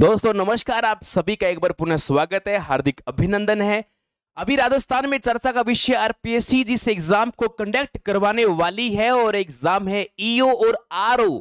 दोस्तों नमस्कार आप सभी का एक बार पुनः स्वागत है हार्दिक अभिनंदन है अभी राजस्थान में चर्चा का विषय आरपीएससी जिस एग्जाम को कंडक्ट करवाने वाली है और एग्जाम है ईओ और आरओ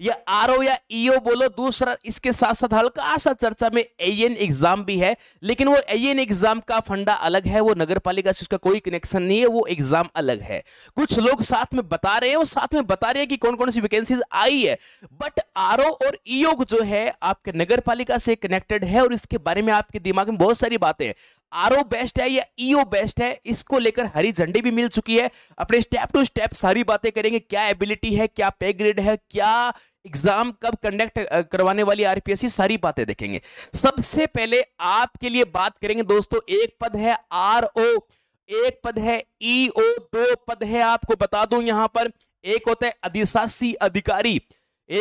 या आर या ईओ बोलो दूसरा इसके साथ साथ हल्का सा चर्चा में एन एग्जाम भी है लेकिन वो एन एग्जाम का फंडा अलग है वो नगर पालिका से उसका कोई कनेक्शन नहीं है वो एग्जाम अलग है कुछ लोग साथ में बता रहे हैं और साथ में बता रहे हैं कि कौन कौन सी वैकेंसीज आई है बट आर और ईओ जो है आपके नगर पालिका से कनेक्टेड है और इसके बारे में आपके दिमाग में बहुत सारी बातें हैं आरओ बेस्ट है या ईओ बेस्ट है इसको लेकर हरी झंडी भी मिल चुकी है अपने स्टेप टू स्टेप सारी बातें करेंगे क्या एबिलिटी है क्या पे ग्रेड है क्या एग्जाम कब कंडक्ट करवाने वाली आरपीएससी सारी बातें देखेंगे सबसे पहले आपके लिए बात करेंगे दोस्तों एक पद है आर ओ एक पद है ईओ दो पद है आपको बता दूं यहां पर एक होता है अधिशासी अधिकारी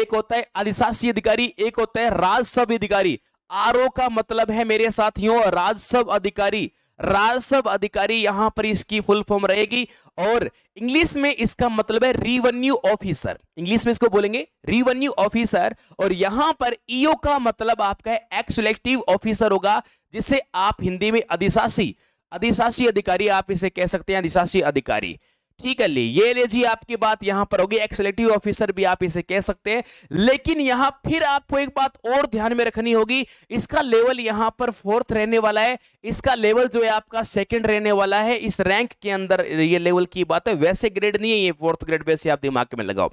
एक होता है अधिशासी अधिकारी एक होता है राजस्व अधिकारी आरओ का मतलब है मेरे साथियों राजस्व अधिकारी राजस्व अधिकारी यहां पर इसकी फुल फॉर्म रहेगी और इंग्लिश में इसका मतलब है रिवेन्यू ऑफिसर इंग्लिश में इसको बोलेंगे रिवेन्यू ऑफिसर और यहां पर ईओ e का मतलब आपका है एक्स सिलेक्टिव ऑफिसर होगा जिसे आप हिंदी में अधिशासी अधिशासी अधिकारी आप इसे कह सकते हैं अधिशासी अधिकारी ठीक है ली ये जी आपकी बात यहां पर होगी एक्सलेटिव ऑफिसर भी आप इसे कह सकते हैं लेकिन यहां फिर आपको एक बात और ध्यान में रखनी होगी इसका लेवल यहां पर फोर्थ रहने वाला है इसका लेवल जो है आपका सेकंड रहने वाला है इस रैंक के अंदर ये लेवल की बात है वैसे ग्रेड नहीं है ये फोर्थ ग्रेड वैसे आप दिमाग में लगाओ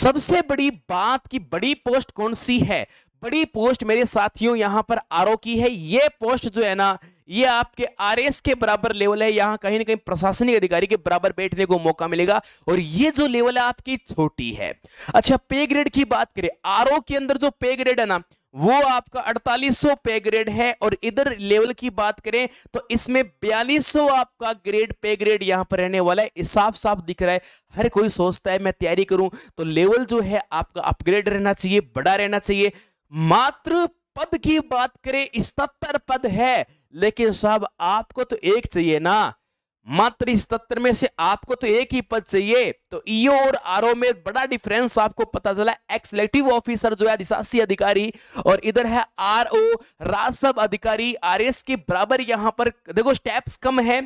सबसे बड़ी बात की बड़ी पोस्ट कौन सी है बड़ी पोस्ट मेरे साथियों यहां पर आरो की है ये पोस्ट जो है ना ये आपके आरएस के बराबर लेवल है यहां कहीं ना कहीं प्रशासनिक अधिकारी के बराबर बैठने को मौका मिलेगा और ये जो लेवल है आपकी छोटी है अच्छा पे ग्रेड की बात करें आरओ के अंदर जो पे ग्रेड है ना वो आपका 4800 पे ग्रेड है और इधर लेवल की बात करें तो इसमें 4200 आपका ग्रेड पे ग्रेड यहां पर रहने वाला है साफ साफ दिख रहा है हर कोई सोचता है मैं तैयारी करूं तो लेवल जो है आपका अपग्रेड रहना चाहिए बड़ा रहना चाहिए मात्र पद की बात करें सतर पद है लेकिन साहब आपको तो एक चाहिए ना मात्र इस तत्र में से आपको तो एक ही पद चाहिए तो ईओ और आरओ में बड़ा डिफरेंस आपको पता चला एक्सलेटिव ऑफिसर जो है अधिशासी अधिकारी और इधर है आरओ राजसब अधिकारी आरएस के बराबर यहां पर देखो स्टेप्स कम है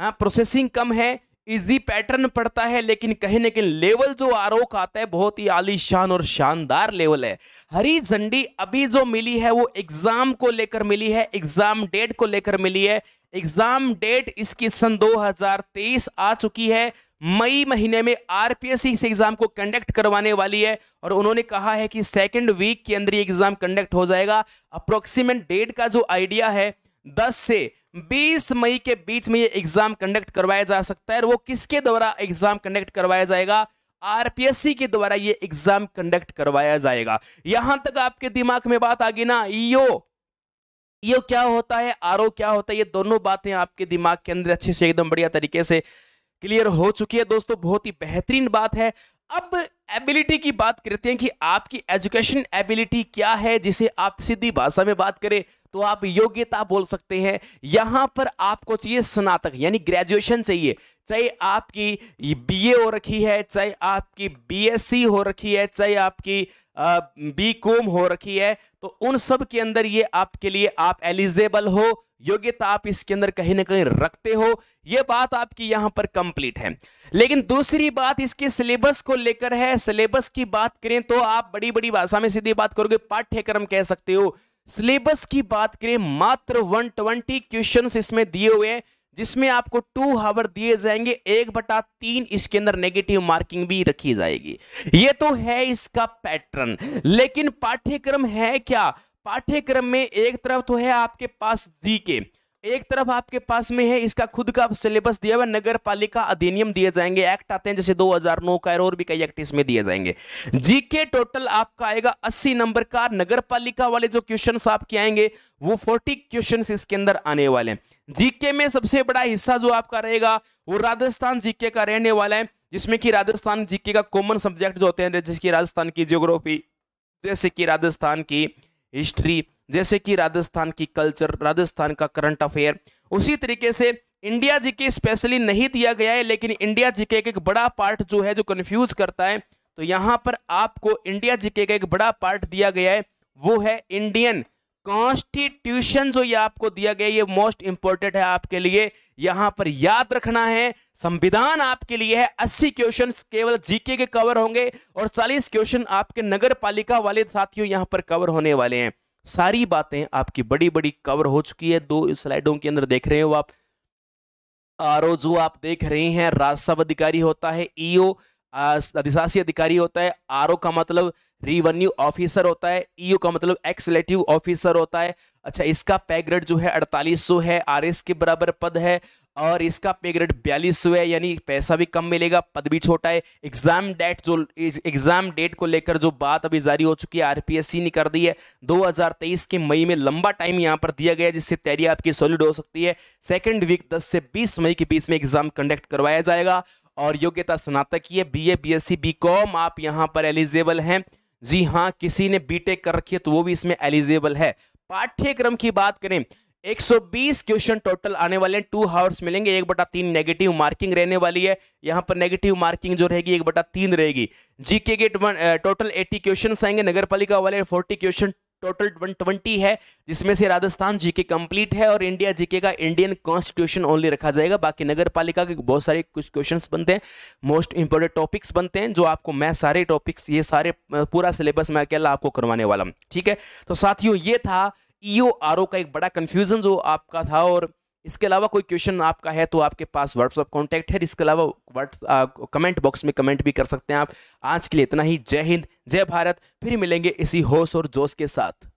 हाँ प्रोसेसिंग कम है इजी पैटर्न पड़ता है लेकिन कहीं ना कहीं लेवल जो आरोप आता है बहुत ही आलीशान और शानदार लेवल है हरी झंडी अभी जो मिली है वो एग्जाम को लेकर मिली है एग्जाम डेट को लेकर मिली है एग्जाम डेट इसकी सन 2023 आ चुकी है मई महीने में आरपीएससी इस एग्जाम को कंडक्ट करवाने वाली है और उन्होंने कहा है कि सेकेंड वीक के अंदर ये एग्जाम कंडक्ट हो जाएगा अप्रोक्सीमेट डेट का जो आइडिया है 10 से 20 मई के बीच में ये एग्जाम कंडक्ट करवाया जा सकता है और वो किसके द्वारा एग्जाम कंडक्ट करवाया जाएगा आरपीएससी के द्वारा ये एग्जाम कंडक्ट करवाया जाएगा यहां तक आपके दिमाग में बात आ गई ना ईओ e ईओ e क्या होता है आरओ क्या होता है ये दोनों बातें आपके दिमाग के अंदर अच्छे से एकदम बढ़िया तरीके से क्लियर हो चुकी है दोस्तों बहुत ही बेहतरीन बात है अब एबिलिटी की बात करते हैं कि आपकी एजुकेशन एबिलिटी क्या है जिसे आप सीधी भाषा में बात करें तो आप योग्यता बोल सकते हैं यहां पर आपको चाहिए स्नातक यानी ग्रेजुएशन चाहिए चाहे आपकी बीए हो रखी है चाहे आपकी बीएससी हो रखी है चाहे आपकी बी कॉम हो रखी है तो उन सब के अंदर ये आपके लिए आप एलिजेबल हो योग्यता आप इसके अंदर कहीं ना कहीं रखते हो यह बात आपकी यहाँ पर कंप्लीट है लेकिन दूसरी बात इसके सिलेबस को लेकर है सिलेबस की बात करें तो आप बड़ी बड़ी भाषा में सीधी बात करोगे पाठ्यक्रम कह सकते हो सिलेबस की बात करें मात्र 120 क्वेश्चन इसमें दिए हुए हैं जिसमें आपको टू हावर दिए जाएंगे एक बटा तीन इसके अंदर नेगेटिव मार्किंग भी रखी जाएगी ये तो है इसका पैटर्न लेकिन पाठ्यक्रम है क्या पाठ्यक्रम में एक तरफ तो है आपके पास जी के एक तरफ आपके पास में है इसका खुद का सिलेबस दिया हुआ नगर पालिका अधिनियम दिए जाएंगे एक्ट आते हैं जैसे 2009 का और भी कई एक्ट इसमें दिए जाएंगे जीके टोटल आपका आएगा 80 नंबर का नगर पालिका वाले जो क्वेश्चन आपके आएंगे वो 40 क्वेश्चन इसके अंदर आने वाले हैं जीके में सबसे बड़ा हिस्सा जो आपका रहेगा वो राजस्थान जीके का रहने वाला है जिसमें कि राजस्थान जीके का कॉमन सब्जेक्ट जो होते हैं जैसे कि राजस्थान की जियोग्राफी जैसे कि राजस्थान की हिस्ट्री जैसे कि राजस्थान की कल्चर राजस्थान का करंट अफेयर उसी तरीके से इंडिया जीके स्पेशली नहीं दिया गया है लेकिन इंडिया जीके का एक बड़ा पार्ट जो है जो कन्फ्यूज करता है तो यहाँ पर आपको इंडिया जीके का एक बड़ा पार्ट दिया गया है वो है इंडियन कॉन्स्टिट्यूशन जो ये आपको दिया गया ये मोस्ट इंपॉर्टेंट है आपके लिए यहाँ पर याद रखना है संविधान आपके लिए है अस्सी क्वेश्चन केवल जीके के कवर होंगे और चालीस क्वेश्चन आपके नगर पालिका वाले साथियों यहाँ पर कवर होने वाले हैं सारी बातें आपकी बड़ी बड़ी कवर हो चुकी है दो स्लाइडों के अंदर देख रहे हो आप आर जो आप देख रहे हैं राजस्व अधिकारी होता है ईओ अधिशासी अधिकारी होता है आर का मतलब रिवेन्यू ऑफिसर होता है ईओ e का मतलब एक्सलेटिव ऑफिसर होता है अच्छा इसका पे ग्रेड जो है अड़तालीस सौ है आर एस के बराबर पद है और इसका पे ग्रेड बयालीस सौ है यानी पैसा भी कम मिलेगा पद भी छोटा है एग्जाम डेट जो एग्जाम डेट को लेकर जो बात अभी जारी हो चुकी है आरपीएससी ने कर दी है 2023 के मई में लंबा टाइम यहाँ पर दिया गया जिससे तैयारी आपकी सॉलिड हो सकती है सेकेंड वीक दस से बीस मई के बीच में एग्जाम कंडक्ट करवाया जाएगा और योग्यता स्नातक की है B A B S C B com आप यहाँ पर एलिजिबल हैं जी हाँ किसी ने बीटेक कर रखी है तो वो भी इसमें एलिजिबल है पाठ्यक्रम की बात करें 120 क्वेश्चन टोटल आने वाले हैं टू हावर्स मिलेंगे एक बटा तीन नेगेटिव मार्किंग रहने वाली है यहाँ पर नेगेटिव मार्किंग जो रहेगी एक बटा तीन रहेगी जीके के टोटल 80 क्वेश्चन आएंगे नगर पालिका वाले 40 क्वेश्चन टोटल 120 है जिसमें से राजस्थान जीके कंप्लीट है और इंडिया जीके का इंडियन कॉन्स्टिट्यूशन ओनली रखा जाएगा बाकी नगर पालिका के बहुत सारे कुछ क्वेश्चन बनते हैं मोस्ट इंपॉर्टेंट टॉपिक्स बनते हैं जो आपको मैं सारे टॉपिक्स ये सारे पूरा सिलेबस मैं अकेला आपको करवाने वाला हूँ ठीक है तो साथियों ये था आर e का एक बड़ा कन्फ्यूजन जो आपका था और इसके अलावा कोई क्वेश्चन आपका है तो आपके पास व्हाट्सअप कॉन्टैक्ट है इसके अलावा व्हाट्स कमेंट बॉक्स में कमेंट भी कर सकते हैं आप आज के लिए इतना ही जय हिंद जय भारत फिर मिलेंगे इसी होश और जोश के साथ